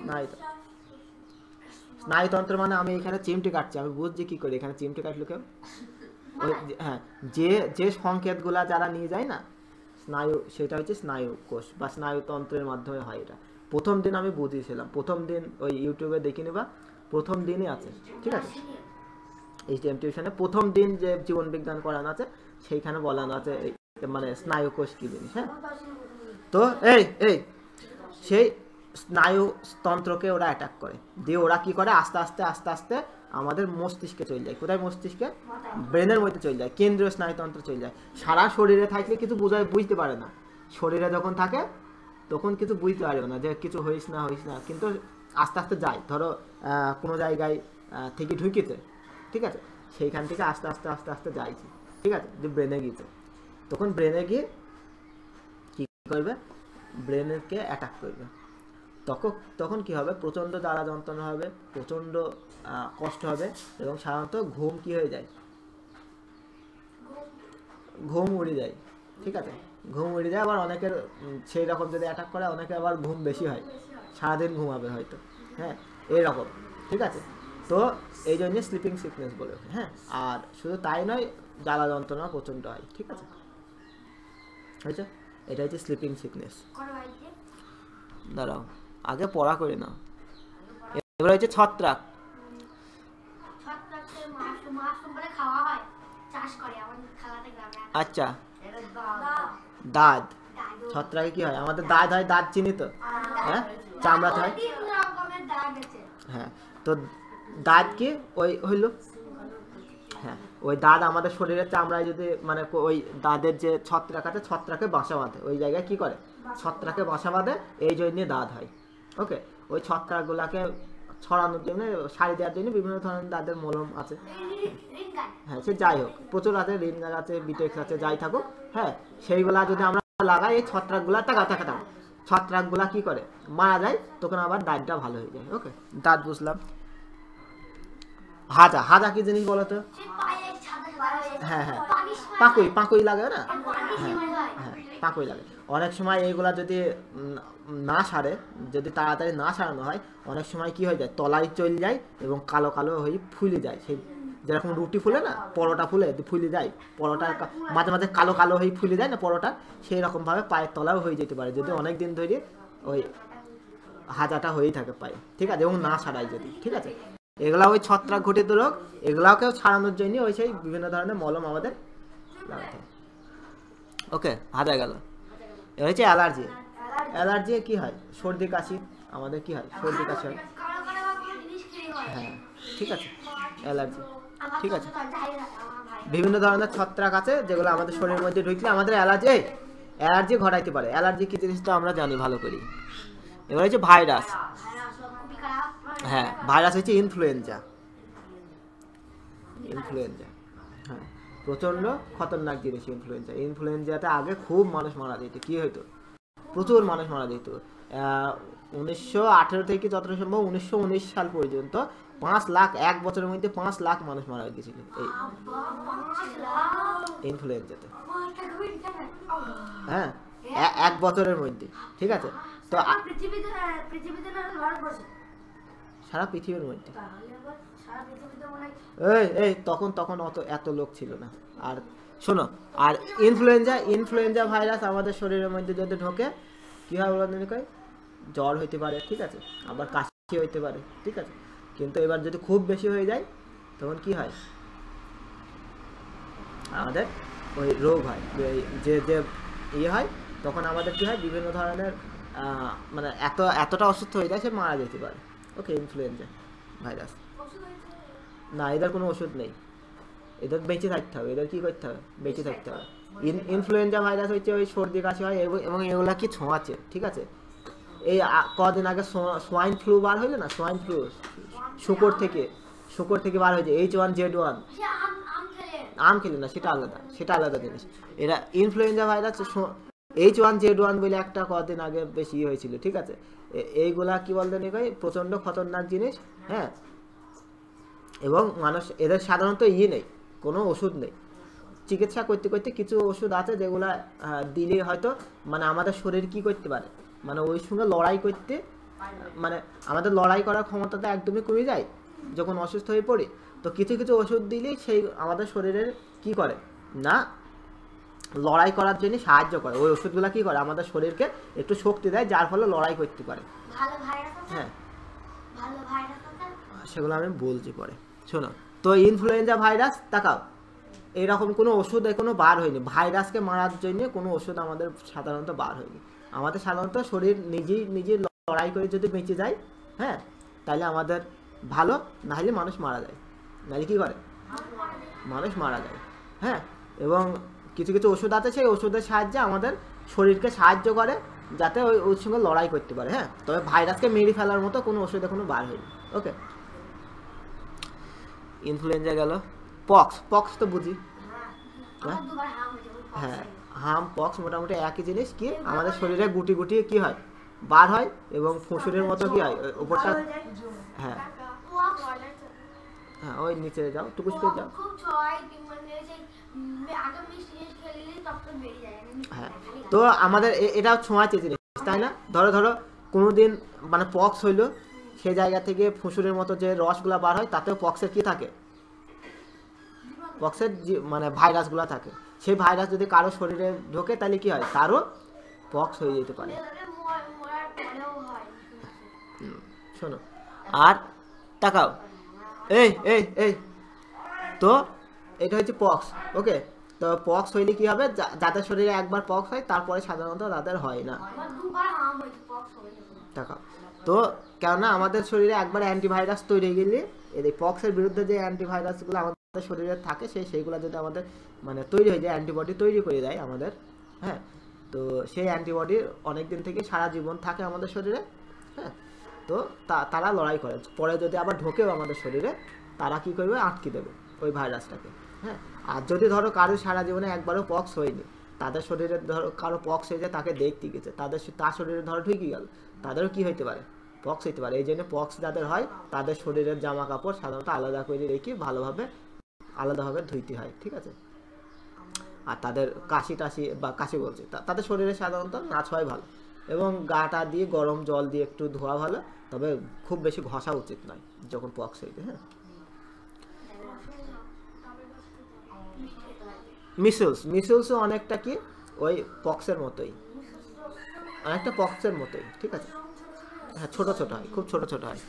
স্নায়ুতন্ত্র স্নায়ুতন্ত্র মানে আমি এখানে চিমটি কাটছি আমি বুঝছি কি করি এখানে চিমটি কাটলো কেউ হ্যাঁ যে যারা নিয়ে যায় না স্নায়ু সেটা হচ্ছে স্নায়ু কোষ বা স্নায়ুতন্ত্রের মাধ্যমে হয় এটা প্রথম দিন আমি বুঝিয়েছিলাম প্রথম দিন ওই ইউটিউবে প্রথম দিনই আছে ঠিক আছে এইচডিএম টিউশনে প্রথম দিন যে জীবন বিজ্ঞান করানো আছে সেইখানে বলানো আছে মানে স্নায়ু কোষ কি জিনিস হ্যাঁ তো এই এই সেই স্নায়ুতন্ত্রকে ওরা অ্যাটাক করে দিয়ে ওরা কি করে আস্তে আস্তে আস্তে আস্তে আমাদের মস্তিষ্কে চলে যায় কোথায় মস্তিষ্কে ব্রেনের মধ্যে চলে যায় কেন্দ্রীয় স্নায়ুতন্ত্র চলে যায় সারা শরীরে থাকলে কিছু বোঝায় বুঝতে পারে না শরীরে যখন থাকে তখন কিছু বুঝতে পারবে না যে কিছু হইস না হইস না কিন্তু আস্তে আস্তে যায় ধরো কোনো জায়গায় থেকে ঢুকিতে ঠিক আছে সেইখান থেকে আস্তে আস্তে আস্তে আস্তে যাইছে ঠিক আছে যে ব্রেনে গিয়েছে তখন ব্রেনে গিয়ে কী করবে ব্রেনকে অ্যাটাক করবে তখন তখন কী হবে প্রচণ্ড দ্বারা যন্ত্রণা হবে প্রচণ্ড কষ্ট হবে এবং সাধারণত ঘুম কী হয়ে যায় ঘুম উড়ে যায় ঠিক আছে ঘুম উড়ে যায় আবার অনেকের সেই রকম যদি অ্যাটাক করে অনেকে আবার ঘুম বেশি হয় সারাদিন ঘুমাবে হয়তো হ্যাঁ এইরকম ঠিক আছে তো এই জন্যে স্লিপিং সিকনেস বলে হ্যাঁ আর শুধু তাই নয় জ্বালা যন্ত্রণা প্রচণ্ড হয় ঠিক আছে হয়েছে এটা হচ্ছে স্লিপিং সিকনেস দাঁড়াও আগে পড়া করে নাও এবার হচ্ছে ছত্রাক আচ্ছা দাঁত ছত্রাকে কি হয় আমাদের দাঁত হয় দাঁত চিনি তো হ্যাঁ চামড়াতে হয় হ্যাঁ তো দাঁত কি ওই হইলো হ্যাঁ ওই দাঁত আমাদের শরীরের চামড়ায় যদি মানে ওই দাঁতের যে ছত্রাক আছে ছত্রাকে বাসা বাঁধে ওই জায়গায় কি করে ছত্রাকে বাসা বাঁধে এই জন্যে দাঁত হয় ওকে ওই ছত্রাকগুলোকে ছড়ানোর জন্য সারি দেওয়ার জন্য বিভিন্ন ধরনের তাদের মলম আছে হ্যাঁ সে যাই হোক প্রচুর আছে গাছ আছে বিটেক্স আছে যাই থাকুক হ্যাঁ সেইগুলা যদি আমরা লাগাই এই ছত্রাকগুলো টাকা টাকা দাম ছত্রাকগুলা কি করে মারা যায় তখন আবার দাঁতটা ভালো হয়ে যায় ওকে দাঁত বুঝলাম হাজা হাজা কি জিনিস বলো তো হ্যাঁ হ্যাঁ পাকুই পাকুই লাগে না হ্যাঁ হ্যাঁ পাকুই লাগে অনেক সময় এইগুলা যদি না সারে যদি তাড়াতাড়ি না সারানো হয় অনেক সময় কি হয়ে যায় তলায় চল যায় এবং কালো কালো হয়ে ফুলে যায় সেই যেরকম রুটি ফুলে না পরোটা ফুলে ফুলে যায় পরোটা মাঝে মাঝে কালো কালো হয়ে ফুলে যায় না পরোটা সেই রকমভাবে পায়ের তলাও হয়ে যেতে পারে যদি অনেক দিন ধরে ওই হাজাটা হয়েই থাকে পায়ে ঠিক আছে এবং না সারাই যদি ঠিক আছে এগুলা ওই ছত্রাক ঘটিত রোগ এগুলাকেও ছাড়ানোর জন্য ওই সেই বিভিন্ন ধরনের মলম আমাদের লাগাতে ওকে হাজা গেল হচ্ছে অ্যালার্জি অ্যালার্জি কি হয় সর্দি কাশি আমাদের কি হয় সর্দি কাশি হয় হ্যাঁ ঠিক আছে অ্যালার্জি ঠিক আছে বিভিন্ন ধরনের ছত্রাক আছে যেগুলো আমাদের শরীরের মধ্যে ঢুকলে আমাদের অ্যালার্জি অ্যালার্জি ঘটাইতে পারে অ্যালার্জি কি তো আমরা জানি ভালো করি এবার হচ্ছে ভাইরাস হ্যাঁ ভাইরাস হচ্ছে ইনফ্লুয়েঞ্জা ইনফ্লুয়েঞ্জা প্রচণ্ড খতরনাক জিনিস ইনফ্লুয়েঞ্জা ইনফ্লুয়েঞ্জাতে আগে খুব মানুষ মারা যেত কী হইতো প্রচুর মানুষ মারা যেত উনিশশো থেকে যতটা সম্ভব উনিশশো উনিশ সাল পর্যন্ত পাঁচ লাখ এক বছরের মধ্যে পাঁচ লাখ মানুষ মারা গেছিল এই ইনফ্লুয়েঞ্জাতে হ্যাঁ এক বছরের মধ্যে ঠিক আছে তো সারা পৃথিবীর মধ্যে এই তখন তখন অত এত লোক ছিল না আর শোনো আর ইনফ্লুয়েঞ্জা ইনফ্লুয়েঞ্জা ভাইরাস আমাদের শরীরের মধ্যে যদি ঢোকে কি হয় বলতে কয় জ্বর হইতে পারে ঠিক আছে আবার কাশি হইতে পারে ঠিক আছে কিন্তু এবার যদি খুব বেশি হয়ে যায় তখন কি হয় আমাদের ওই রোগ হয় যে যে ইয়ে হয় তখন আমাদের কি হয় বিভিন্ন ধরনের মানে এত এতটা অসুস্থ হয়ে যায় সে মারা যেতে পারে ওকে ইনফ্লুয়েঞ্জা ভাইরাস না এদের কোনো ওষুধ নেই এদের বেঁচে থাকতে হবে এদের কী করতে হবে বেঁচে থাকতে হবে ইনফ্লুয়েঞ্জা ভাইরাস হচ্ছে ওই সর্দি কাশি হয় এবং এগুলা কি ছোঁয়াচে ঠিক আছে এই কদিন আগে সোয়াইন ফ্লু বার হইলো না সোয়াইন ফ্লু শুকর থেকে শুকর থেকে বার হয়েছে এইচ ওয়ান জেড ওয়ান আম খেলে না সেটা আলাদা সেটা আলাদা জিনিস এরা influenza virus H one Z one বলে একটা কদিন আগে বেশি হয়েছিল ঠিক আছে এইগুলা কি বলতে নাকি প্রচণ্ড খতরনাক জিনিস হ্যাঁ এবং মানুষ এদের সাধারণত ইয়ে নেই কোনো ওষুধ নেই চিকিৎসা করতে করতে কিছু ওষুধ আছে যেগুলো দিলে হয়তো মানে আমাদের শরীর কি করতে পারে মানে ওই সঙ্গে লড়াই করতে মানে আমাদের লড়াই করার ক্ষমতাটা একদমই কমে যায় যখন অসুস্থ হয়ে পড়ি তো কিছু কিছু ওষুধ দিলেই সেই আমাদের শরীরের কি করে না লড়াই করার জন্য সাহায্য করে ওই ওষুধগুলো কী করে আমাদের শরীরকে একটু শক্তি দেয় যার ফলে লড়াই করতে পারে হ্যাঁ সেগুলো আমি বলছি পরে শোনো তো ইনফ্লুয়েঞ্জা ভাইরাস তাকাও এরকম কোনো ওষুধ এখনও বার হয়নি ভাইরাসকে মারার জন্য কোনো ওষুধ আমাদের সাধারণত বার হয়নি আমাদের সাধারণত শরীর নিজেই নিজেই লড়াই করে যদি বেঁচে যায় হ্যাঁ তাহলে আমাদের ভালো নাহলে মানুষ মারা যায় নাহলে কী করে মানুষ মারা যায় হ্যাঁ এবং কিছু কিছু ওষুধ আছে সেই ওষুধের সাহায্যে আমাদের শরীরকে সাহায্য করে যাতে ওই ওর সঙ্গে লড়াই করতে পারে হ্যাঁ তবে ভাইরাসকে মেরে ফেলার মতো কোনো ওষুধ এখনও বার হয়নি ওকে ইনফ্লুয়েঞ্জা গেল পক্স পক্স তো বুঝি হ্যাঁ, হ্যাঁ হাম পক্স মোটামুটি একই জিনিস কি আমাদের শরীরে গুটি গুটি কি হয় বার হয় এবং ফসুরের মতো কি হয় উপরটা হ্যাঁ হ্যাঁ ওই নিচে যাও টুকুস করে যাও হ্যাঁ তো আমাদের এটা ছোঁয়াচে জিনিস তাই না ধরো ধরো কোনোদিন মানে পক্স হইলো সে জায়গা থেকে ফুসুরের মতো যে রসগুলা বার হয় তাতেও পক্সের কি থাকে পক্সের মানে ভাইরাসগুলো থাকে সেই ভাইরাস যদি কারো শরীরে ঢোকে তাহলে কি হয় তারও পক্স হয়ে যেতে পারে শোনো আর তাকাও এই এই এই তো এটা হচ্ছে পক্স ওকে তো পক্স হইলে কি হবে যাদের শরীরে একবার পক্স হয় তারপরে সাধারণত তাদের হয় না তাকাও তো কেননা আমাদের শরীরে একবার অ্যান্টিভাইরাস তৈরি হয়ে গেলে এই পক্সের বিরুদ্ধে যে অ্যান্টিভাইরাসগুলো আমাদের শরীরে থাকে সেই সেইগুলো যদি আমাদের মানে তৈরি হয়ে যায় অ্যান্টিবডি তৈরি করে দেয় আমাদের হ্যাঁ তো সেই অ্যান্টিবডি অনেক দিন থেকে সারা জীবন থাকে আমাদের শরীরে হ্যাঁ তো তারা লড়াই করে পরে যদি আবার ঢোকেও আমাদের শরীরে তারা কি করবে আটকে দেবে ওই ভাইরাসটাকে হ্যাঁ আর যদি ধরো কারো সারা জীবনে একবারও পক্স হয়নি তাদের শরীরে ধরো কারো পক্স হয়ে যায় তাকে দেখতে গেছে তাদের তার শরীরে ধরো ঢুকে গেল তাদেরও কি হইতে পারে পক্স হইতে পারে এই জন্য পক্স যাদের হয় তাদের শরীরের জামা কাপড় সাধারণত আলাদা করে রেখে ভালোভাবে আলাদাভাবে ধুইতে হয় ঠিক আছে আর তাদের কাশি টাশি বা কাশি বলছে তাদের শরীরে সাধারণত নাচ হয় ভালো এবং গাটা দিয়ে গরম জল দিয়ে একটু ধোয়া ভালো তবে খুব বেশি ঘষা উচিত নয় যখন পক্স হইতে হ্যাঁ মিসলস মিসলসও অনেকটা কি ওই পক্সের মতোই অনেকটা পক্সের মতোই ঠিক আছে হ্যাঁ ছোটো ছোটো হয় খুব ছোটো ছোটো হয়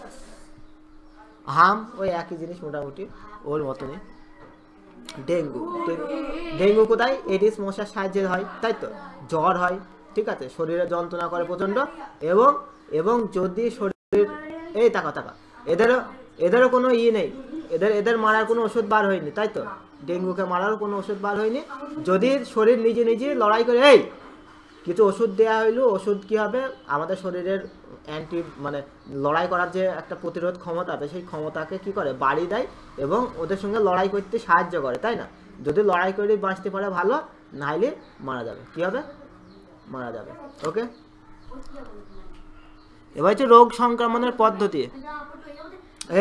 হাম ওই একই জিনিস মোটামুটি ওর মতনই ডেঙ্গু ডেঙ্গু কোথায় এডিস মশার সাহায্যে হয় তাই তো জ্বর হয় ঠিক আছে শরীরে যন্ত্রণা করে প্রচণ্ড এবং এবং যদি শরীর এই তাকা তাকা এদেরও এদেরও কোনো ই নেই এদের এদের মারার কোনো ওষুধ বার হয়নি তাই তো ডেঙ্গুকে মারারও কোনো ওষুধ বার হয়নি যদি শরীর নিজে নিজে লড়াই করে এই কিছু ওষুধ দেওয়া হইলো ওষুধ কী হবে আমাদের শরীরের অ্যান্টি মানে লড়াই করার যে একটা প্রতিরোধ ক্ষমতা আছে সেই ক্ষমতাকে কি করে বাড়িয়ে দেয় এবং ওদের সঙ্গে লড়াই করতে সাহায্য করে তাই না যদি লড়াই করে বাঁচতে পারে ভালো হলে মারা যাবে কী হবে মারা যাবে ওকে এবার হচ্ছে রোগ সংক্রমণের পদ্ধতি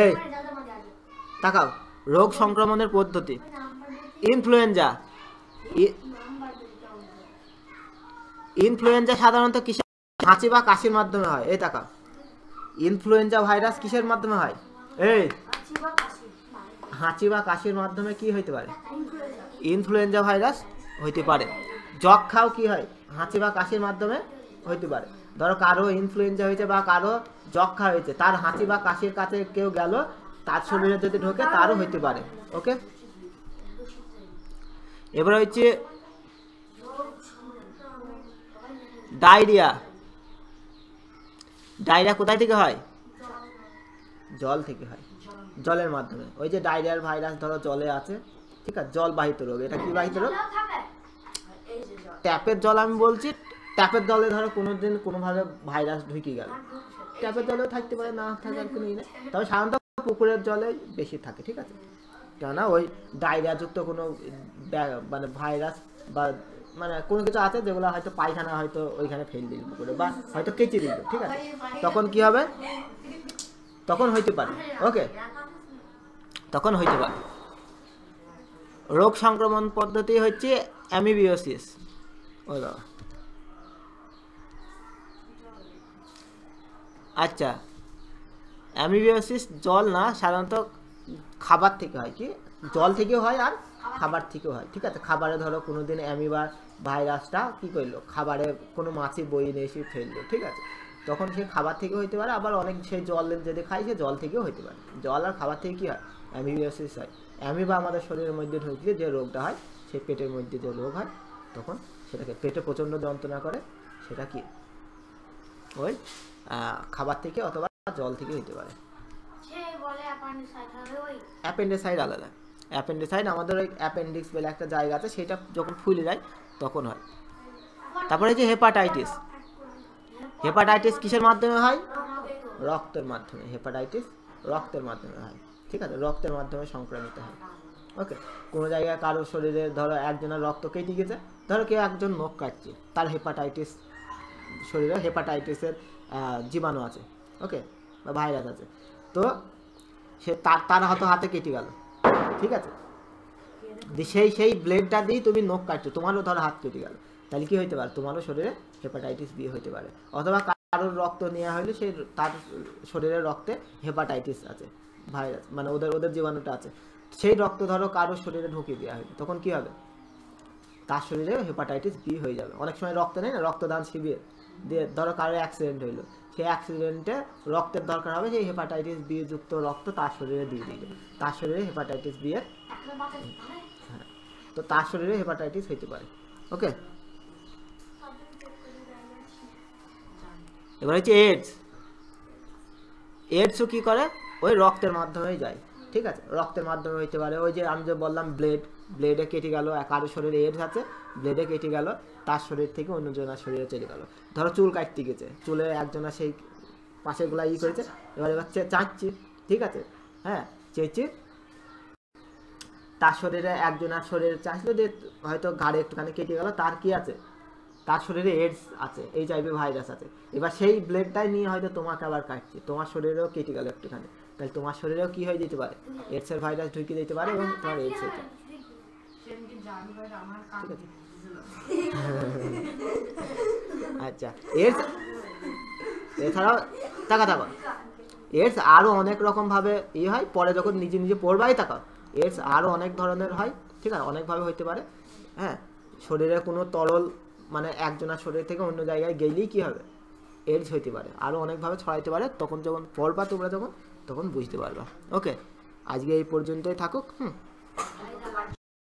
এই তাকাও রোগ সংক্রমণের পদ্ধতি ইনফ্লুয়েঞ্জা ইনফ্লুয়েঞ্জা সাধারণত কিসের হাঁচি বা কাশির মাধ্যমে হয় এই টাকা ইনফ্লুয়েঞ্জা ভাইরাস কিসের মাধ্যমে হয় এই হাঁচি বা কাশির মাধ্যমে কি হইতে পারে ইনফ্লুয়েঞ্জা ভাইরাস হইতে পারে যক্ষাও কি হয় হাঁচি বা কাশির মাধ্যমে হইতে পারে ধরো কারো ইনফ্লুয়েঞ্জা হয়েছে বা কারো যক্ষা হয়েছে তার হাঁচি বা কাশির কাছে কেউ গেল তার শরীরে যদি ঢোকে তারও হইতে পারে ওকে এবার হচ্ছে ডায়রিয়া ডায়রিয়া কোথায় থেকে হয় জল থেকে হয় জলের মাধ্যমে ওই যে ডায়রিয়ার ভাইরাস ধরো জলে আছে ঠিক আছে জলবাহিত রোগ এটা কি বাহিত রোগ ট্যাপের জল আমি বলছি ট্যাপের জলে ধরো কোনো দিন কোনোভাবে ভাইরাস ঢুকে গেল ট্যাপের জলেও থাকতে পারে না থাকার কোনো নেই তবে সাধারণত পুকুরের জলে বেশি থাকে ঠিক আছে কেননা ওই ডায়রিয়াযুক্ত কোনো মানে ভাইরাস বা মানে কোনো কিছু আছে যেগুলো হয়তো পায়খানা হয়তো ওইখানে ফেল দিল পুকুরে বা হয়তো কেঁচে দিল ঠিক আছে তখন কি হবে তখন হইতে পারে ওকে তখন হইতে পারে রোগ সংক্রমণ পদ্ধতি হচ্ছে অ্যামিবিওসিস ও আচ্ছা অ্যামিবিওসিস জল না সাধারণত খাবার থেকে হয় কি জল থেকেও হয় আর খাবার থেকেও হয় ঠিক আছে খাবারে ধরো কোনো দিন অ্যামিবার ভাইরাসটা কী করলো খাবারে কোনো মাছে বইয়ে নিয়ে এসে ফেললো ঠিক আছে তখন সে খাবার থেকেও হতে পারে আবার অনেক সে জল যদি খায় সে জল থেকেও হতে পারে জল আর খাবার থেকে কী হয় অ্যামিবিয়াসিস হয় অ্যামিবা আমাদের শরীরের মধ্যে ঢুকলে যে রোগটা হয় সেই পেটের মধ্যে যে রোগ হয় তখন সেটাকে পেটে প্রচণ্ড যন্ত্রণা করে সেটা কি ওই খাবার থেকে অথবা জল থেকে হতে পারে অ্যাপেন্ডিসাইড আলাদা অ্যাপেন্ডিসাইড আমাদের ওই অ্যাপেন্ডিক্স বলে একটা জায়গা আছে সেটা যখন ফুলে যায় তখন হয় তারপরে যে হেপাটাইটিস হেপাটাইটিস কিসের মাধ্যমে হয় রক্তের মাধ্যমে হেপাটাইটিস রক্তের মাধ্যমে হয় ঠিক আছে রক্তের মাধ্যমে সংক্রামিত হয় ওকে কোনো জায়গায় কারো শরীরে ধরো একজনের রক্ত কেটে গেছে ধরো কেউ একজন নখ কাটছে তার হেপাটাইটিস শরীরে হেপাটাইটিসের জীবাণু আছে ওকে বা ভাইরাস আছে তো সে তার তার হয়তো হাতে কেটে গেল ঠিক আছে সেই সেই ব্লেডটা দিয়ে তুমি নখ কাটছো তোমারও ধরো হাত কেটে গেল তাহলে কি হইতে পারে তোমারও শরীরে হেপাটাইটিস বি হইতে পারে অথবা কারোর রক্ত নেওয়া হইলে সেই তার শরীরের রক্তে হেপাটাইটিস আছে ভাইরাস মানে ওদের ওদের জীবাণুটা আছে সেই রক্ত ধরো কারোর শরীরে ঢুকিয়ে দেওয়া হইলো তখন কি হবে তার শরীরে হেপাটাইটিস বি হয়ে যাবে অনেক সময় রক্ত নেই না রক্তদান শিবির দিয়ে ধরো কারোর অ্যাক্সিডেন্ট হইলো সেই অ্যাক্সিডেন্টে রক্তের দরকার হবে সেই হেপাটাইটিস বি যুক্ত রক্ত তার শরীরে দিয়ে দিলে তার শরীরে হেপাটাইটিস বি এর তো তার শরীরে হেপাটাইটিস হইতে পারে ওকে এবার হচ্ছে এইডস এইডসও কী করে ওই রক্তের মাধ্যমে যায় ঠিক আছে রক্তের মাধ্যমে হইতে পারে ওই যে আমি যে বললাম ব্লেড ব্লেডে কেটে গেল কারো শরীরে এইডস আছে ব্লেডে কেটে গেল তার শরীর থেকে জনের শরীরে চলে গেল ধরো চুল কাটতে গেছে চুলে একজনা সেই পাশেগুলা ই করেছে এবার এবার চাঁচছি ঠিক আছে হ্যাঁ চেঁচে তার শরীরে একজনের শরীরে চাইছিল যে হয়তো ঘাড়ে একটুখানি কেটে গেল তার কি আছে তার শরীরে এইডস আছে এইচআইভি ভাইরাস আছে এবার সেই ব্লেডটাই নিয়ে হয়তো তোমাকে আবার কাটছে তোমার শরীরেও কেটে গেল একটুখানি তাহলে তোমার শরীরেও কি হয়ে যেতে পারে এর ভাইরাস ঢুকে দিতে পারে এবং তোমার হয়ে যায় আচ্ছা এডস এছাড়াও টাকা টাকা এডস আরও অনেক রকমভাবে ইয়ে হয় পরে যখন নিজে নিজে পড়বাই তাকাও এডস আরও অনেক ধরনের হয় ঠিক আছে অনেকভাবে হইতে পারে হ্যাঁ শরীরে কোনো তরল মানে একজনের শরীর থেকে অন্য জায়গায় গেলেই কী হবে এডস হইতে পারে আরও অনেকভাবে ছড়াইতে পারে তখন যখন পড়বা তোমরা যখন তখন বুঝতে পারবা ওকে আজকে এই পর্যন্তই থাকুক হুম